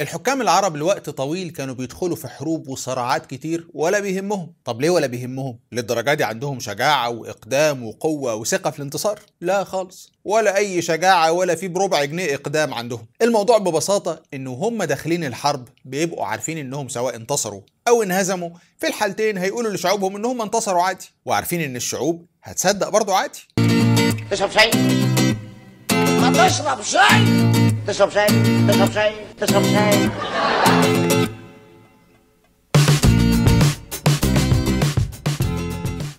الحكام العرب لوقت طويل كانوا بيدخلوا في حروب وصراعات كتير ولا بيهمهم طب ليه ولا بيهمهم للدرجه دي عندهم شجاعه واقدام وقوه وثقه في الانتصار لا خالص ولا اي شجاعه ولا في بربع جنيه اقدام عندهم الموضوع ببساطه ان هم داخلين الحرب بيبقوا عارفين انهم سواء انتصروا او انهزموا في الحالتين هيقولوا لشعوبهم انهم انتصروا عادي وعارفين ان الشعوب هتصدق برضه عادي تشرب شاي ما تشرب شاي Dus opzij, dus opzij, dus opzij.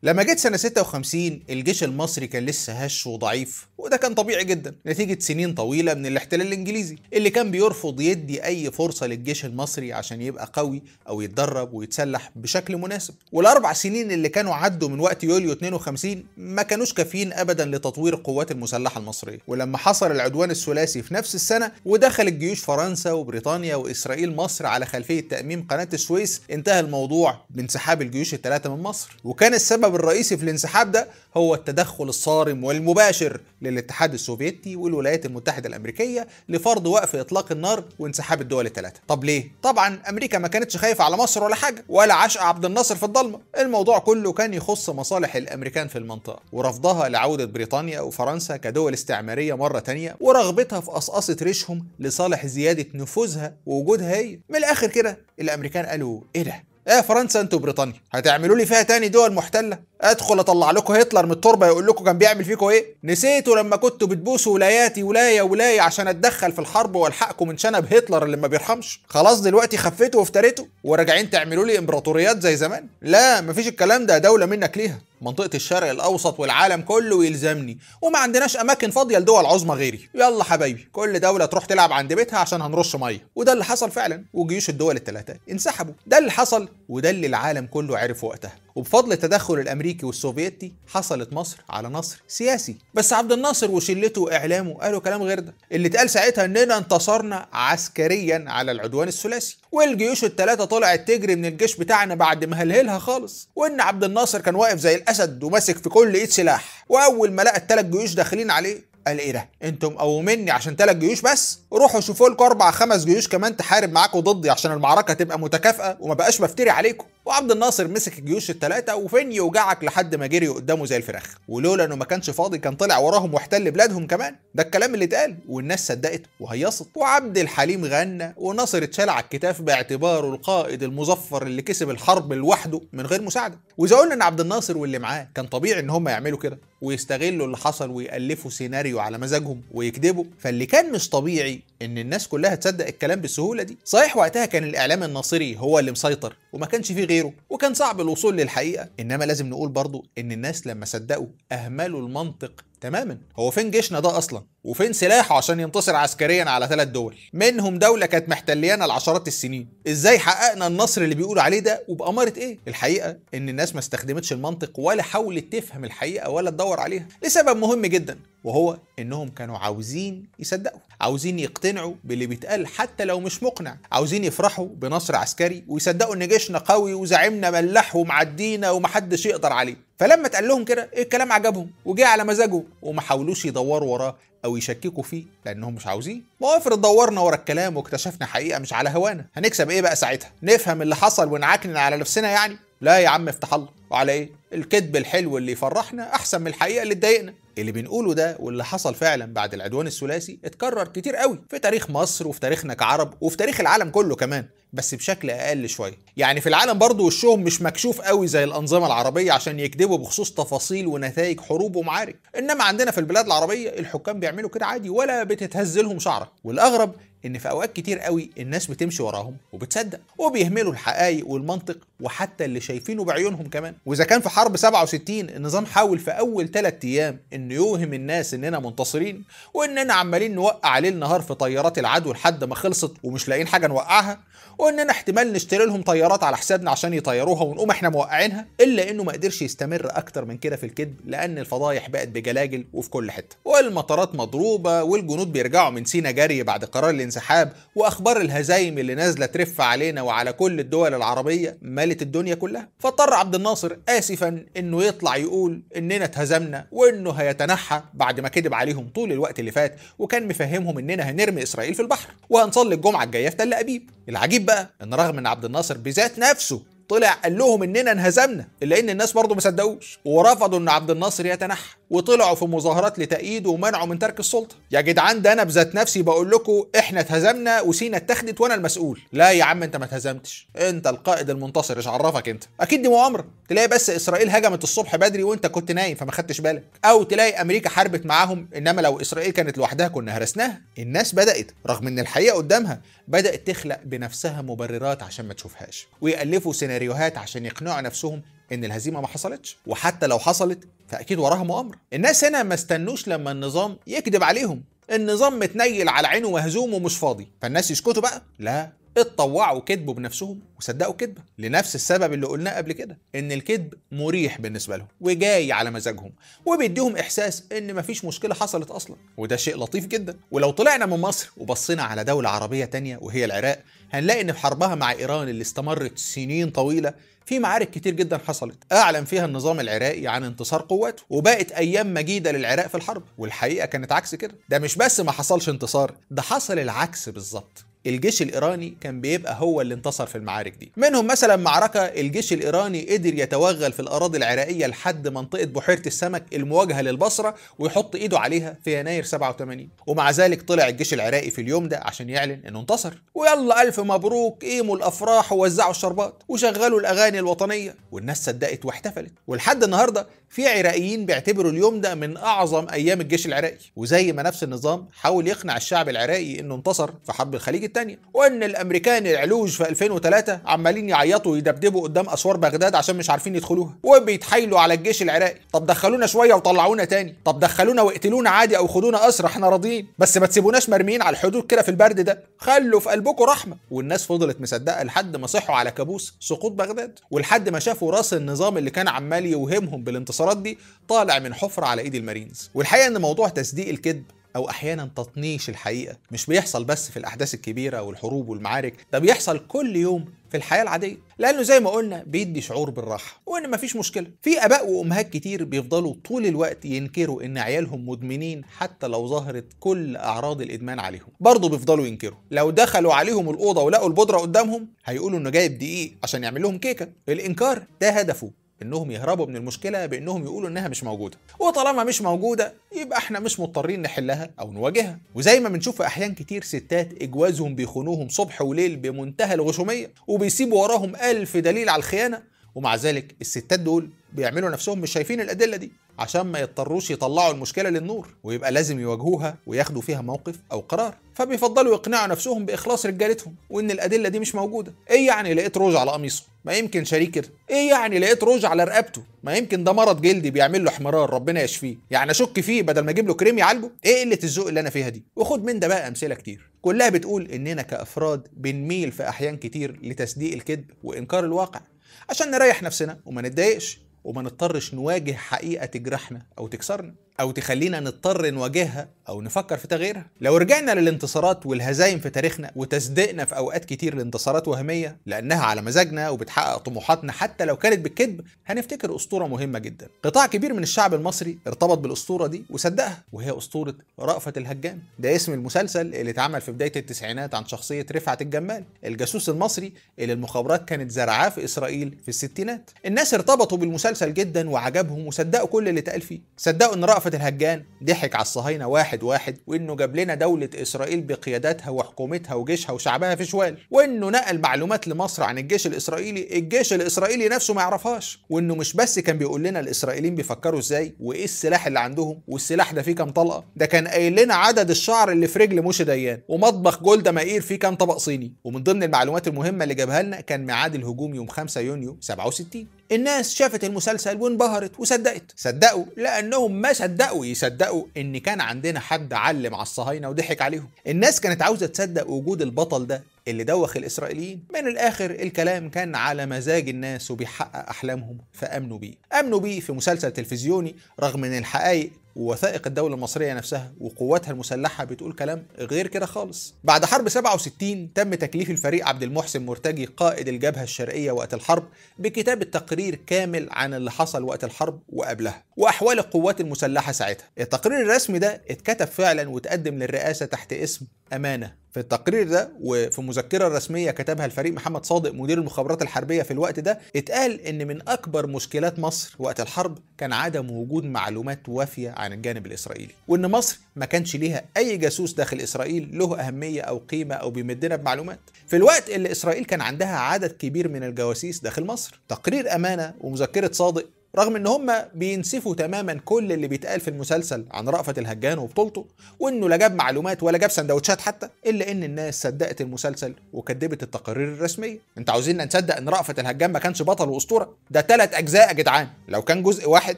لما جت سنة 56 الجيش المصري كان لسه هش وضعيف وده كان طبيعي جدا نتيجة سنين طويلة من الاحتلال الإنجليزي اللي كان بيرفض يدي أي فرصة للجيش المصري عشان يبقى قوي أو يتدرب ويتسلح بشكل مناسب والأربع سنين اللي كانوا عدوا من وقت يوليو 52 ما كانوش كافيين أبدا لتطوير القوات المسلحة المصرية ولما حصل العدوان الثلاثي في نفس السنة ودخلت جيوش فرنسا وبريطانيا وإسرائيل مصر على خلفية تأميم قناة السويس انتهى الموضوع بانسحاب الجيوش الثلاثة من مصر وكان السبب الرئيسي في الانسحاب ده هو التدخل الصارم والمباشر للاتحاد السوفيتي والولايات المتحدة الأمريكية لفرض وقف إطلاق النار وانسحاب الدول الثلاثة طب ليه؟ طبعا أمريكا ما كانتش خايفة على مصر ولا حاجة ولا عشق عبد الناصر في الضلمة الموضوع كله كان يخص مصالح الأمريكان في المنطقة ورفضها لعودة بريطانيا وفرنسا كدول استعمارية مرة تانية ورغبتها في قصقصة ريشهم لصالح زيادة نفوذها ووجودها هي من الآخر كده الأمريكان قالوا إيه ده؟ ايه فرنسا انتوا وبريطانيا هتعملوا لي فيها تاني دول محتله ادخل اطلع لكم هتلر من التربه يقول لكم كان بيعمل فيكم ايه نسيتوا لما كنتوا بتبوسوا ولاياتي ولايه ولايه عشان اتدخل في الحرب والحقكم من شنب هتلر اللي ما بيرحمش خلاص دلوقتي خفيتوا وافتريتوا وراجعين تعملوا لي امبراطوريات زي زمان لا مفيش الكلام ده دوله منك ليها منطقه الشرق الاوسط والعالم كله ويلزمني وما عندناش اماكن فاضيه لدول عظمى غيري يلا حبايبي كل دوله تروح تلعب عند بيتها عشان هنرش ميه وده اللي حصل فعلا وجيوش الدول الثلاثه انسحبوا ده اللي حصل وده اللي العالم كله عرف وقتها وبفضل التدخل الامريكي والسوفيتي حصلت مصر على نصر سياسي بس عبد الناصر وشلته واعلامه قالوا كلام غير ده اللي اتقال ساعتها اننا انتصرنا عسكريا على العدوان الثلاثي والجيوش الثلاثه طلعت تجري من الجيش بتاعنا بعد ما هلهلها خالص وان عبد الناصر كان واقف زي الاسد وماسك في كل ايد سلاح واول ما لقى الثلاث جيوش داخلين عليه قال ايه ده انتوا مقومني عشان ثلاث جيوش بس روحوا شوفوا لكم اربع خمس جيوش كمان تحارب معاكم ضدي عشان المعركه تبقى متكافئه وما بقاش بفتري عليكم وعبد الناصر مسك الجيوش الثلاثه وفين يوجعك لحد ما جري قدامه زي الفراخ ولولا انه ما كانش فاضي كان طلع وراهم واحتل بلادهم كمان ده الكلام اللي اتقال والناس صدقت وهيصت وعبد الحليم غنى وناصر اتشال على الكتاف باعتباره القائد المظفر اللي كسب الحرب لوحده من غير مساعده واذا قلنا ان عبد الناصر واللي معاه كان طبيعي ان هم يعملوا كده ويستغلوا اللي حصل ويالفوا سيناريو على مزاجهم ويكذبوا فاللي كان مش طبيعي ان الناس كلها تصدق الكلام بالسهوله دي صحيح وقتها كان الاعلام الناصري هو اللي مسيطر وما كانش فيه غيره وكان صعب الوصول للحقيقه انما لازم نقول برضو ان الناس لما صدقوا اهملوا المنطق تماما هو فين جيشنا ده اصلا وفين سلاحه عشان ينتصر عسكريا على ثلاث دول منهم دولة كانت محتليانا لعشرات السنين ازاي حققنا النصر اللي بيقولوا عليه ده وبأمارة ايه الحقيقة ان الناس ما استخدمتش المنطق ولا حاولت تفهم الحقيقة ولا تدور عليها لسبب مهم جدا وهو انهم كانوا عاوزين يصدقوا عاوزين يقتنعوا باللي بيتقال حتى لو مش مقنع عاوزين يفرحوا بنصر عسكري ويصدقوا ان جيشنا قوي وزعيمنا ملح ومعدينا ومحدش يقدر عليه فلما اتقال لهم كده إيه الكلام عجبهم وجه على مزاجهم وما حاولوش يدوروا وراه او يشككوا فيه لانهم مش عاوزين وافرض دورنا ورا الكلام واكتشفنا حقيقه مش على هوانا هنكسب ايه بقى ساعتها نفهم اللي حصل ونعكنن على نفسنا يعني لا يا عم افتح الله وعلى ايه الكذب الحلو اللي يفرحنا احسن من الحقيقه اللي تضايقنا اللي بنقوله ده واللي حصل فعلا بعد العدوان الثلاثي اتكرر كتير قوي في تاريخ مصر وفي تاريخنا كعرب وفي تاريخ العالم كله كمان بس بشكل اقل شويه يعني في العالم برضه وشهم مش مكشوف قوي زي الانظمه العربيه عشان يكذبوا بخصوص تفاصيل ونتائج حروب ومعارك انما عندنا في البلاد العربيه الحكام بيعملوا كده عادي ولا بتتهز لهم شعره والاغرب ان في اوقات كتير قوي الناس بتمشي وراهم وبتصدق وبيهملوا الحقائق والمنطق وحتى اللي شايفينه بعيونهم كمان واذا كان في حرب 67 النظام حاول في اول 3 ايام انه يوهم الناس اننا منتصرين واننا عمالين نوقع ليل نهار في طيارات العدو لحد ما خلصت ومش لاقيين حاجه نوقعها واننا احتمال نشتري لهم طيارات على حسابنا عشان يطيروها ونقوم احنا موقعينها الا انه ما قدرش يستمر اكتر من كده في الكذب لان الفضايح بقت بجلاجل وفي كل حته والمطارات مضروبه والجنود بيرجعوا من سينا جري بعد قرار الانسحاب واخبار الهزايم اللي نازله ترف علينا وعلى كل الدول العربيه مالت الدنيا كلها فاضطر عبد الناصر اسفا انه يطلع يقول اننا اتهزمنا وانه هيتنحى بعد ما كذب عليهم طول الوقت اللي فات وكان مفهمهم اننا هنرمي اسرائيل في البحر وهنصلي الجمعه الجايه في تل ابيب العجيب بقى ان رغم ان عبد الناصر بذات نفسه طلع قال لهم اننا انهزمنا الا ان الناس برضه ما صدقوش ورفضوا ان عبد الناصر يتنحى وطلعوا في مظاهرات لتأييد ومنعه من ترك السلطة يا جدعان ده أنا بذات نفسي بقول لكم إحنا اتهزمنا وسينا اتخذت وأنا المسؤول لا يا عم أنت ما اتهزمتش أنت القائد المنتصر إيش عرفك أنت أكيد دي مؤامرة تلاقي بس إسرائيل هجمت الصبح بدري وأنت كنت نايم فما خدتش بالك أو تلاقي أمريكا حاربت معاهم إنما لو إسرائيل كانت لوحدها كنا هرسناها الناس بدأت رغم إن الحقيقة قدامها بدأت تخلق بنفسها مبررات عشان ما تشوفهاش ويألفوا سيناريوهات عشان يقنعوا نفسهم ان الهزيمه ما حصلتش وحتى لو حصلت فاكيد وراها مؤامره الناس هنا ما استنوش لما النظام يكذب عليهم النظام متنيل على عينه مهزوم ومش فاضي فالناس يسكتوا بقى لا اتطوعوا كذبوا بنفسهم وصدقوا كذبه لنفس السبب اللي قلناه قبل كده ان الكذب مريح بالنسبه لهم وجاي على مزاجهم وبيديهم احساس ان مفيش مشكله حصلت اصلا وده شيء لطيف جدا ولو طلعنا من مصر وبصينا على دوله عربيه تانية وهي العراق هنلاقي ان في حربها مع ايران اللي استمرت سنين طويله في معارك كتير جدا حصلت اعلن فيها النظام العراقي عن انتصار قواته وبقت ايام مجيده للعراق في الحرب والحقيقه كانت عكس كده ده مش بس ما حصلش انتصار ده حصل العكس بالظبط الجيش الايراني كان بيبقى هو اللي انتصر في المعارك دي منهم مثلا معركه الجيش الايراني قدر يتوغل في الاراضي العراقيه لحد منطقه بحيره السمك المواجهه للبصره ويحط ايده عليها في يناير 87 ومع ذلك طلع الجيش العراقي في اليوم ده عشان يعلن انه انتصر ويلا الف مبروك قيموا الافراح ووزعوا الشربات وشغلوا الاغاني الوطنيه والناس صدقت واحتفلت ولحد النهارده في عراقيين بيعتبروا اليوم ده من اعظم ايام الجيش العراقي وزي ما نفس النظام حاول يقنع الشعب العراقي انه انتصر في حرب الخليج التانية وان الامريكان العلوج في 2003 عمالين يعيطوا ويدبدبوا قدام اسوار بغداد عشان مش عارفين يدخلوها وبيتحايلوا على الجيش العراقي طب دخلونا شويه وطلعونا تاني طب دخلونا وقتلونا عادي او خدونا اسرى احنا راضيين بس ما تسيبوناش مرميين على الحدود كده في البرد ده خلوا في قلبكم رحمه والناس فضلت مصدقه لحد ما صحوا على كابوس سقوط بغداد ولحد ما شافوا راس النظام اللي كان عمال يوهمهم بالانتصارات دي طالع من حفره على ايد المارينز والحقيقه ان موضوع تصديق الكذب أو أحيانا تطنيش الحقيقة مش بيحصل بس في الأحداث الكبيرة والحروب والمعارك ده بيحصل كل يوم في الحياة العادية لأنه زي ما قلنا بيدي شعور بالراحة وإن مفيش مشكلة في آباء وأمهات كتير بيفضلوا طول الوقت ينكروا إن عيالهم مدمنين حتى لو ظهرت كل أعراض الإدمان عليهم برضه بيفضلوا ينكروا لو دخلوا عليهم الأوضة ولقوا البودرة قدامهم هيقولوا إنه جايب دقيق عشان يعمل لهم كيكة الإنكار ده هدفه انهم يهربوا من المشكله بانهم يقولوا انها مش موجوده وطالما مش موجوده يبقى احنا مش مضطرين نحلها او نواجهها وزي ما بنشوف في احيان كتير ستات اجوازهم بيخونوهم صبح وليل بمنتهى الغشوميه وبيسيبوا وراهم الف دليل على الخيانه ومع ذلك الستات دول بيعملوا نفسهم مش شايفين الادله دي عشان ما يضطروش يطلعوا المشكلة للنور ويبقى لازم يواجهوها وياخدوا فيها موقف أو قرار فبيفضلوا يقنعوا نفسهم بإخلاص رجالتهم وإن الأدلة دي مش موجودة إيه يعني لقيت روج على قميصه ما يمكن شريكر ايه يعني لقيت روج على رقبته ما يمكن ده مرض جلدي بيعمل له احمرار ربنا يشفيه يعني اشك فيه بدل ما اجيب له كريم يعالجه ايه قله الذوق اللي انا فيها دي وخد من ده بقى امثله كتير كلها بتقول اننا كافراد بنميل في احيان كتير لتصديق الكذب وانكار الواقع عشان نريح نفسنا وما نتضايقش وما نضطرش نواجه حقيقه تجرحنا او تكسرنا أو تخلينا نضطر نواجهها أو نفكر في تغييرها لو رجعنا للانتصارات والهزايم في تاريخنا وتصديقنا في أوقات كتير لانتصارات وهمية لأنها على مزاجنا وبتحقق طموحاتنا حتى لو كانت بالكذب هنفتكر أسطورة مهمة جدا قطاع كبير من الشعب المصري ارتبط بالأسطورة دي وصدقها وهي أسطورة رأفت الهجان ده اسم المسلسل اللي اتعمل في بداية التسعينات عن شخصية رفعت الجمال الجاسوس المصري اللي المخابرات كانت زرعاه في إسرائيل في الستينات الناس ارتبطوا بالمسلسل جدا وعجبهم وصدقوا كل اللي اتقال فيه صدقوا ان رأفت رأفت الهجان ضحك على الصهاينة واحد واحد وإنه جاب لنا دولة إسرائيل بقياداتها وحكومتها وجيشها وشعبها في شوال وإنه نقل معلومات لمصر عن الجيش الإسرائيلي الجيش الإسرائيلي نفسه ما يعرفهاش وإنه مش بس كان بيقول لنا الإسرائيليين بيفكروا إزاي وإيه السلاح اللي عندهم والسلاح ده فيه كام طلقة ده كان قايل لنا عدد الشعر اللي في رجل موشي ديان ومطبخ جولدا مائير فيه كام طبق صيني ومن ضمن المعلومات المهمة اللي جابها لنا كان ميعاد الهجوم يوم 5 يونيو 67 الناس شافت المسلسل وانبهرت وصدقت صدقوا لانهم ما صدقوا يصدقوا ان كان عندنا حد علم على الصهاينه وضحك عليهم الناس كانت عاوزه تصدق وجود البطل ده اللي دوخ الإسرائيليين من الآخر الكلام كان على مزاج الناس وبيحقق أحلامهم فأمنوا بيه أمنوا بيه في مسلسل تلفزيوني رغم أن الحقائق ووثائق الدولة المصرية نفسها وقواتها المسلحة بتقول كلام غير كده خالص. بعد حرب 67 تم تكليف الفريق عبد المحسن مرتجي قائد الجبهة الشرقية وقت الحرب بكتابة تقرير كامل عن اللي حصل وقت الحرب وقبلها وأحوال القوات المسلحة ساعتها. التقرير الرسمي ده اتكتب فعلا وتقدم للرئاسة تحت اسم أمانة في التقرير ده وفي مذكرة رسمية كتبها الفريق محمد صادق مدير المخابرات الحربية في الوقت ده اتقال إن من أكبر مشكلات مصر وقت الحرب كان عدم وجود معلومات وافية عن عن الجانب الإسرائيلي وإن مصر ما كانش ليها أي جاسوس داخل إسرائيل له أهمية أو قيمة أو بيمدنا بمعلومات في الوقت اللي إسرائيل كان عندها عدد كبير من الجواسيس داخل مصر تقرير أمانة ومذكرة صادق رغم ان هم بينسفوا تماما كل اللي بيتقال في المسلسل عن رأفت الهجان وبطولته وانه لا جاب معلومات ولا جاب سندوتشات حتى الا ان الناس صدقت المسلسل وكدبت التقارير الرسميه انت عاوزيننا نصدق ان رأفت الهجان ما كانش بطل واسطوره ده ثلاث اجزاء يا جدعان لو كان جزء واحد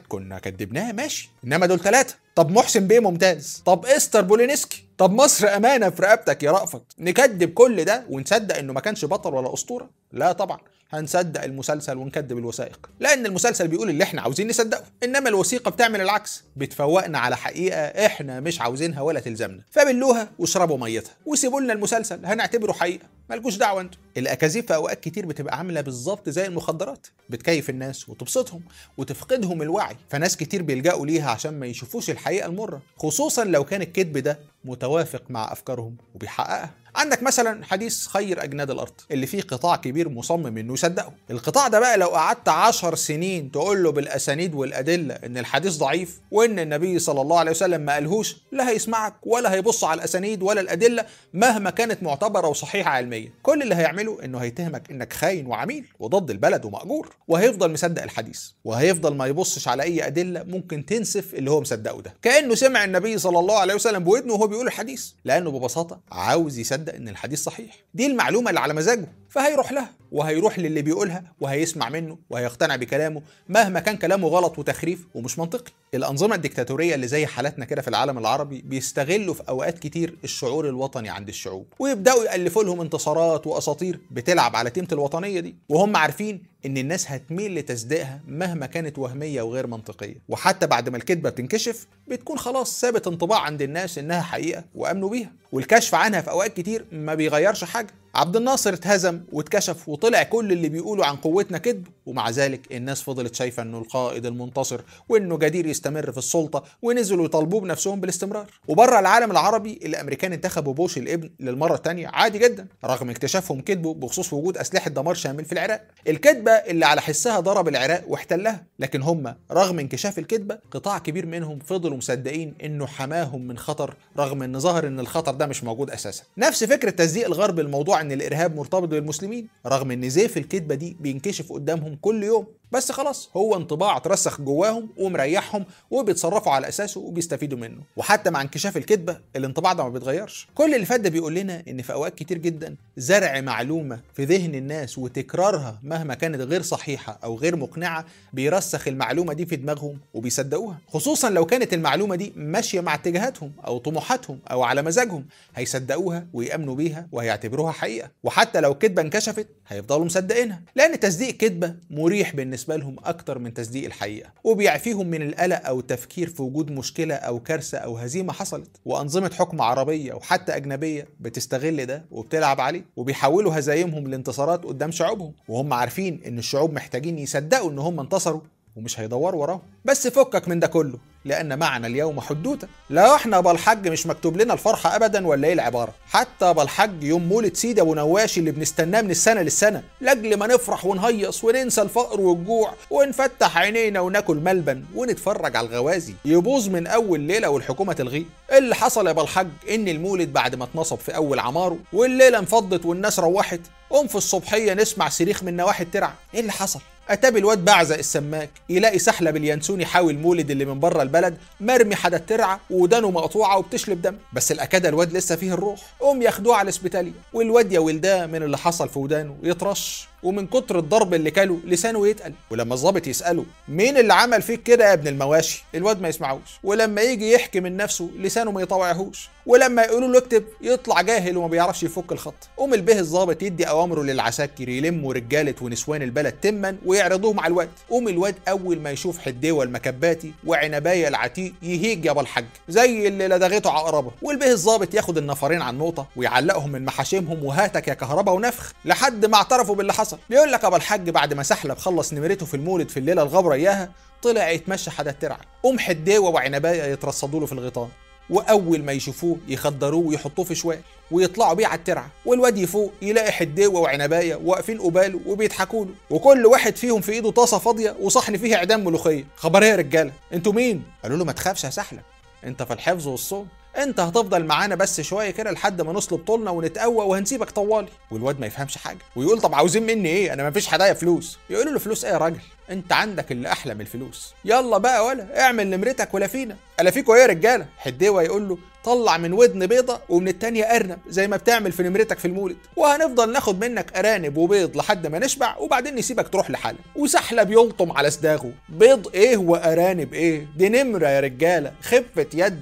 كنا كدبناه ماشي انما دول ثلاثه طب محسن بيه ممتاز طب استر بولينسكي طب مصر امانه في رقبتك يا رأفت نكذب كل ده ونصدق انه ما كانش بطل ولا اسطوره لا طبعا هنصدق المسلسل ونكذب الوثائق لان المسلسل بيقول اللي احنا عاوزين نصدقه انما الوثيقه بتعمل العكس بتفوقنا على حقيقه احنا مش عاوزينها ولا تلزمنا فبلوها واشربوا ميتها وسيبوا لنا المسلسل هنعتبره حقيقه مالكوش دعوه انتوا الاكاذيب في اوقات كتير بتبقى عامله بالظبط زي المخدرات بتكيف الناس وتبسطهم وتفقدهم الوعي فناس كتير بيلجأوا ليها عشان ما يشوفوش الحقيقة الحقيقة المرة خصوصا لو كان الكذب ده متوافق مع أفكارهم وبيحققها عندك مثلا حديث خير اجناد الارض اللي فيه قطاع كبير مصمم انه يصدقه القطاع ده بقى لو قعدت عشر سنين تقول له بالاسانيد والادله ان الحديث ضعيف وان النبي صلى الله عليه وسلم ما قالهوش لا هيسمعك ولا هيبص على الاسانيد ولا الادله مهما كانت معتبره وصحيحه علميا كل اللي هيعمله انه هيتهمك انك خاين وعميل وضد البلد ومأجور وهيفضل مصدق الحديث وهيفضل ما يبصش على اي ادله ممكن تنسف اللي هو مصدقه ده كانه سمع النبي صلى الله عليه وسلم بودنه وهو بيقول الحديث لانه ببساطه عاوز يصدق مصدق ان الحديث صحيح دي المعلومه اللي على مزاجه فهيروح لها وهيروح للي بيقولها وهيسمع منه وهيقتنع بكلامه مهما كان كلامه غلط وتخريف ومش منطقي الانظمه الدكتاتوريه اللي زي حالاتنا كده في العالم العربي بيستغلوا في اوقات كتير الشعور الوطني عند الشعوب ويبداوا يالفوا لهم انتصارات واساطير بتلعب على تيمه الوطنيه دي وهم عارفين ان الناس هتميل لتصديقها مهما كانت وهميه وغير منطقيه وحتى بعد ما الكذبه بتنكشف بتكون خلاص ثابت انطباع عند الناس انها حقيقه وامنوا بيها والكشف عنها في اوقات كتير ما بيغيرش حاجه عبد الناصر اتهزم واتكشف وطلع كل اللي بيقولوا عن قوتنا كذب ومع ذلك الناس فضلت شايفه انه القائد المنتصر وانه جدير يستمر في السلطه ونزلوا يطالبوه بنفسهم بالاستمرار وبره العالم العربي الامريكان انتخبوا بوش الابن للمره الثانيه عادي جدا رغم اكتشافهم كذبه بخصوص وجود اسلحه دمار شامل في العراق الكذبه اللي على حسها ضرب العراق واحتلها لكن هم رغم انكشاف الكذبه قطاع كبير منهم فضلوا مصدقين انه حماهم من خطر رغم ان ظهر ان الخطر ده مش موجود اساسا نفس فكره تصديق الغرب الموضوع ان الارهاب مرتبط بالمسلمين رغم ان زيف الكذبه دي بينكشف قدامهم كل يوم بس خلاص هو انطباع اترسخ جواهم ومريحهم وبيتصرفوا على اساسه وبيستفيدوا منه وحتى مع انكشاف الكذبه الانطباع ده ما بيتغيرش كل اللي فات ده بيقول لنا ان في اوقات كتير جدا زرع معلومه في ذهن الناس وتكرارها مهما كانت غير صحيحه او غير مقنعه بيرسخ المعلومه دي في دماغهم وبيصدقوها خصوصا لو كانت المعلومه دي ماشيه مع اتجاهاتهم او طموحاتهم او على مزاجهم هيصدقوها ويامنوا بيها وهيعتبروها حقيقه وحتى لو كذبه انكشفت هيفضلوا مصدقينها لان تصديق كذبه مريح بالنسبه بالنسبة لهم أكتر من تصديق الحقيقة وبيعفيهم من القلق أو التفكير في وجود مشكلة أو كارثة أو هزيمة حصلت وأنظمة حكم عربية وحتى أجنبية بتستغل ده وبتلعب عليه وبيحولوا هزايمهم لانتصارات قدام شعوبهم وهم عارفين إن الشعوب محتاجين يصدقوا إن هم انتصروا ومش هيدور وراه بس فكك من ده كله لأن معنا اليوم حدوتة لو احنا بالحج مش مكتوب لنا الفرحة أبدا ولا إيه العبارة حتى بالحج يوم مولد سيدي أبو نواش اللي بنستناه من السنة للسنة لأجل ما نفرح ونهيص وننسى الفقر والجوع ونفتح عينينا وناكل ملبن ونتفرج على الغوازي يبوظ من أول ليلة والحكومة تلغيه اللي حصل يا بالحج إن المولد بعد ما اتنصب في أول عماره والليلة انفضت والناس روحت قوم في الصبحية نسمع صريخ من نواحي الترعة إيه اللي حصل اتابي الواد بعزق السماك يلاقي سحلب اليانسوني حاوي المولد اللي من بره البلد مرمي حدا الترعه ودانه مقطوعه وبتشلب دم بس الاكاده الواد لسه فيه الروح قوم ياخدوه على الاسبيتاليا والواد يا ولده من اللي حصل في ودانه يترش ومن كتر الضرب اللي كاله لسانه يتقل ولما الظابط يساله مين اللي عمل فيك كده يا ابن المواشي الواد ما يسمعوش ولما يجي يحكي من نفسه لسانه ما يطوعهوش ولما يقولوا له اكتب يطلع جاهل وما بيعرفش يفك الخط قوم البه الظابط يدي اوامره للعساكر يلموا رجاله ونسوان البلد تما ويعرضوهم على الواد قوم الواد اول ما يشوف حديوه المكباتي وعنبايه العتيق يهيج يابا الحاج زي اللي لدغته عقربه والبه الظابط ياخد النفرين على النقطه ويعلقهم من محاشمهم وهاتك يا كهربا ونفخ لحد ما اعترفوا باللي حصل حصل بيقول لك ابو الحاج بعد ما سحلب خلص نمرته في المولد في الليله الغبره اياها طلع يتمشى حدا الترعه قوم حديوه وعنبايه يترصدوا له في الغيطان واول ما يشوفوه يخدروه ويحطوه في شوال ويطلعوا بيه على الترعه والواد يفوق يلاقي حديوه وعنبايه واقفين قباله وبيضحكوا له وكل واحد فيهم في ايده طاسه فاضيه وصحن فيها اعدام ملوخيه خبر ايه يا رجاله انتوا مين قالوا له ما تخافش يا سحلب انت في الحفظ والصوم انت هتفضل معانا بس شويه كده لحد ما نصلب طولنا ونتقوى وهنسيبك طوالي والواد ما يفهمش حاجه ويقول طب عاوزين مني ايه انا ما فيش حدايا فلوس يقول له فلوس ايه يا راجل انت عندك اللي احلى من الفلوس يلا بقى ولا اعمل نمرتك ولا فينا الا فيكوا ايه يا رجاله حديوه يقول له طلع من ودن بيضه ومن التانيه ارنب زي ما بتعمل في نمرتك في المولد وهنفضل ناخد منك ارانب وبيض لحد ما نشبع وبعدين نسيبك تروح لحالك وسحلب يلطم على صداغه بيض ايه وارانب ايه دي نمره يا رجاله خفه يد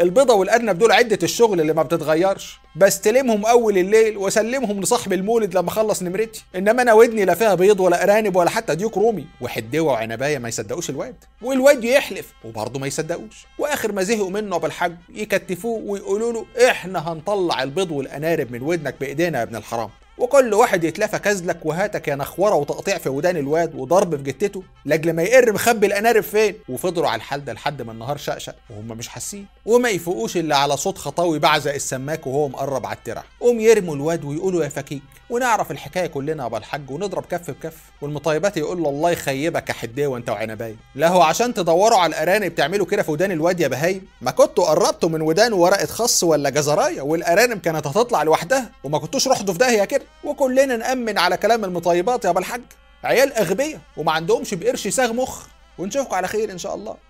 البيضه والارنب دول عده الشغل اللي ما بتتغيرش بستلمهم اول الليل واسلمهم لصاحب المولد لما اخلص نمرتي انما انا ودني لا فيها بيض ولا ارانب ولا حتى ديوك رومي وحدوه وعنبايه ما يصدقوش الواد والواد يحلف وبرضه ما يصدقوش واخر ما زهقوا منه بالحج يكتفوه ويقولوا له احنا هنطلع البيض والانارب من ودنك بايدينا يا ابن الحرام وكل واحد يتلافى كزلك وهاتك يا نخوره وتقطيع في ودان الواد وضرب في جتته لاجل ما يقر مخبي الانارب فين وفضلوا على الحال ده لحد ما النهار شقشق وهم مش حاسين وما يفوقوش الا على صوت خطاوي بعزق السماك وهو مقرب على الترع قوم يرموا الواد ويقولوا يا فكيك ونعرف الحكايه كلنا يا الحاج ونضرب كف بكف والمطيبات يقول له الله يخيبك يا حديه وانت وعنبايه لا هو عشان تدوروا على الارانب تعملوا كده في ودان الواد يا بهايم ما كنتوا قربتوا من ودان ورقه خص ولا جزرايه والارانب كانت هتطلع لوحدها وما كنتوش رحتوا في داهيه كده وكلنا نأمن على كلام المطيبات يا الحاج عيال أغبية وما عندهمش بقرش ساغ مخ ونشوفكم على خير إن شاء الله